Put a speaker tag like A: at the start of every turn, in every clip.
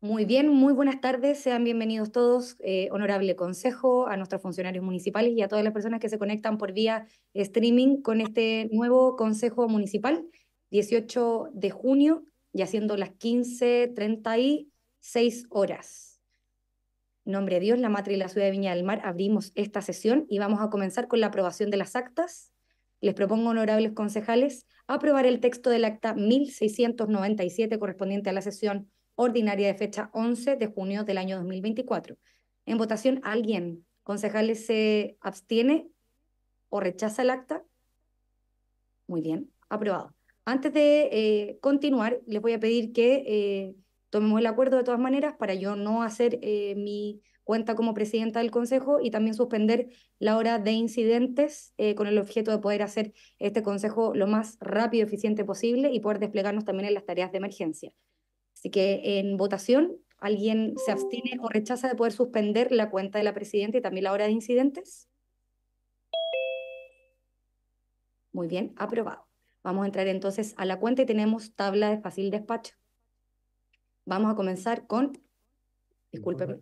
A: Muy bien, muy buenas tardes. Sean bienvenidos todos, eh, honorable consejo, a nuestros funcionarios municipales y a todas las personas que se conectan por vía streaming con este nuevo consejo municipal, 18 de junio, ya siendo las 15.36 horas. En nombre de Dios, la madre y la Ciudad de Viña del Mar, abrimos esta sesión y vamos a comenzar con la aprobación de las actas les propongo, honorables concejales, aprobar el texto del acta 1697 correspondiente a la sesión ordinaria de fecha 11 de junio del año 2024. En votación, ¿alguien, concejales, se abstiene o rechaza el acta? Muy bien, aprobado. Antes de eh, continuar, les voy a pedir que eh, tomemos el acuerdo de todas maneras para yo no hacer eh, mi cuenta como presidenta del Consejo y también suspender la hora de incidentes eh, con el objeto de poder hacer este Consejo lo más rápido y eficiente posible y poder desplegarnos también en las tareas de emergencia. Así que en votación, ¿alguien se abstiene o rechaza de poder suspender la cuenta de la presidenta y también la hora de incidentes? Muy bien, aprobado. Vamos a entrar entonces a la cuenta y tenemos tabla de fácil despacho. Vamos a comenzar con... Discúlpeme.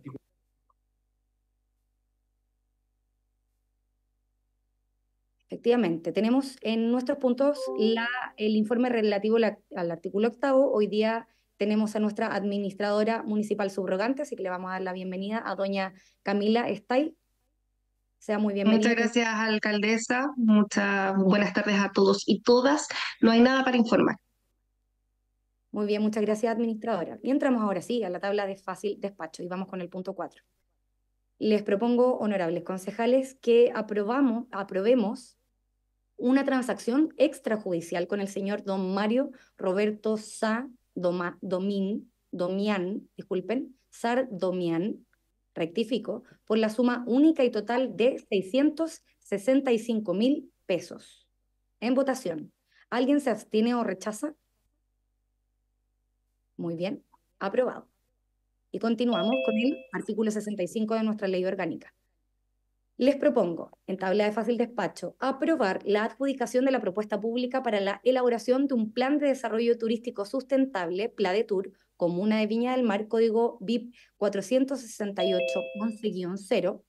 A: Efectivamente, tenemos en nuestros puntos el informe relativo al artículo octavo. Hoy día tenemos a nuestra administradora municipal subrogante, así que le vamos a dar la bienvenida a doña Camila Estay. Sea muy bienvenida. Muchas gracias, alcaldesa. Muchas buenas tardes a todos y todas. No hay nada para informar. Muy bien, muchas gracias, administradora. Y entramos ahora sí a la tabla de fácil despacho y vamos con el punto cuatro. Les propongo, honorables concejales, que aprobamos, aprobemos una transacción extrajudicial con el señor don Mario Roberto Sa Domín, Domián, disculpen, Sar rectifico, por la suma única y total de 665 mil pesos. En votación, ¿alguien se abstiene o rechaza? Muy bien, aprobado. Y continuamos con el artículo 65 de nuestra ley orgánica. Les propongo, en tabla de fácil despacho, aprobar la adjudicación de la propuesta pública para la elaboración de un plan de desarrollo turístico sustentable, de PLADETUR, Comuna de Viña del Mar, código BIP 468-11-0,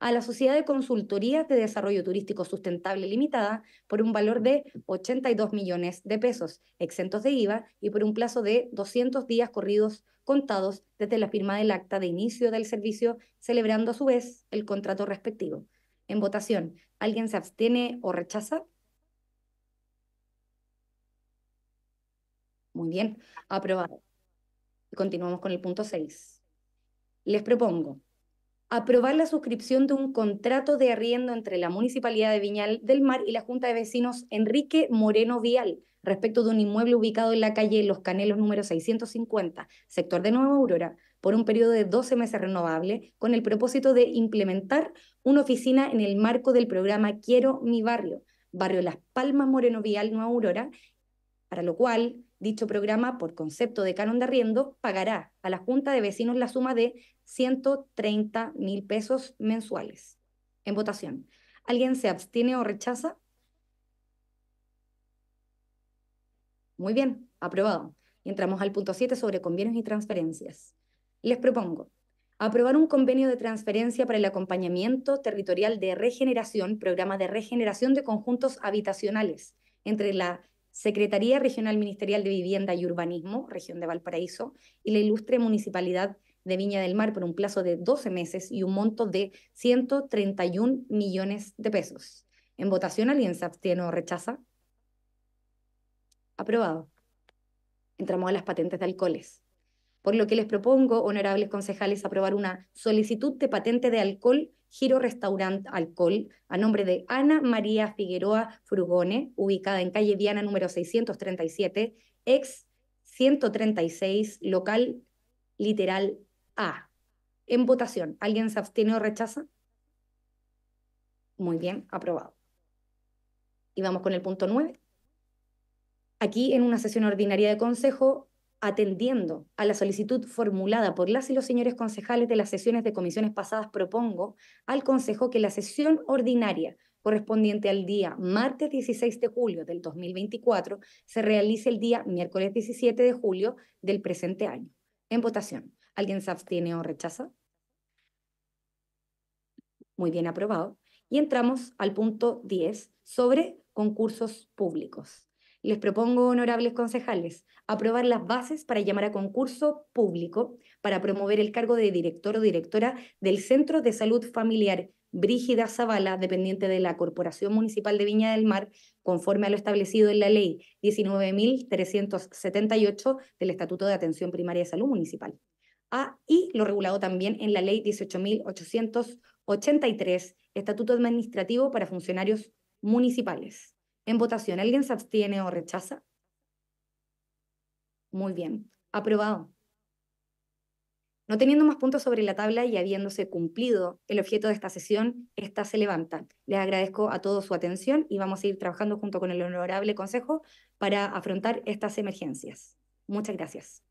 A: a la Sociedad de Consultorías de Desarrollo Turístico Sustentable Limitada por un valor de 82 millones de pesos, exentos de IVA y por un plazo de 200 días corridos contados desde la firma del acta de inicio del servicio, celebrando a su vez el contrato respectivo. En votación, ¿alguien se abstiene o rechaza? Muy bien, aprobado. Continuamos con el punto 6. Les propongo aprobar la suscripción de un contrato de arriendo entre la Municipalidad de Viñal del Mar y la Junta de Vecinos Enrique Moreno Vial respecto de un inmueble ubicado en la calle Los Canelos número 650, sector de Nueva Aurora, por un periodo de 12 meses renovable, con el propósito de implementar una oficina en el marco del programa Quiero mi barrio, barrio Las Palmas Moreno Vial Nueva Aurora, para lo cual dicho programa, por concepto de canon de arriendo, pagará a la Junta de Vecinos la suma de 130 mil pesos mensuales. En votación. ¿Alguien se abstiene o rechaza? Muy bien, aprobado. entramos al punto 7 sobre convenios y transferencias. Les propongo aprobar un convenio de transferencia para el acompañamiento territorial de regeneración, programa de regeneración de conjuntos habitacionales entre la Secretaría Regional Ministerial de Vivienda y Urbanismo, región de Valparaíso, y la ilustre Municipalidad de Viña del Mar por un plazo de 12 meses y un monto de 131 millones de pesos. En votación, ¿alguien se abstiene o rechaza? Aprobado. Entramos a las patentes de alcoholes. Por lo que les propongo, honorables concejales, aprobar una solicitud de patente de alcohol Giro Restaurant Alcohol, a nombre de Ana María Figueroa Frugone, ubicada en calle Diana número 637, ex 136, local literal A. En votación, ¿alguien se abstiene o rechaza? Muy bien, aprobado. Y vamos con el punto 9. Aquí, en una sesión ordinaria de consejo, atendiendo a la solicitud formulada por las y los señores concejales de las sesiones de comisiones pasadas, propongo al Consejo que la sesión ordinaria correspondiente al día martes 16 de julio del 2024 se realice el día miércoles 17 de julio del presente año. En votación, ¿alguien se abstiene o rechaza? Muy bien aprobado. Y entramos al punto 10 sobre concursos públicos. Les propongo, honorables concejales, aprobar las bases para llamar a concurso público para promover el cargo de director o directora del Centro de Salud Familiar Brígida Zavala, dependiente de la Corporación Municipal de Viña del Mar, conforme a lo establecido en la Ley 19.378 del Estatuto de Atención Primaria de Salud Municipal. a ah, y lo regulado también en la Ley 18.883, Estatuto Administrativo para Funcionarios Municipales. En votación, ¿alguien se abstiene o rechaza? Muy bien, aprobado. No teniendo más puntos sobre la tabla y habiéndose cumplido el objeto de esta sesión, esta se levanta. Les agradezco a todos su atención y vamos a ir trabajando junto con el honorable Consejo para afrontar estas emergencias. Muchas gracias.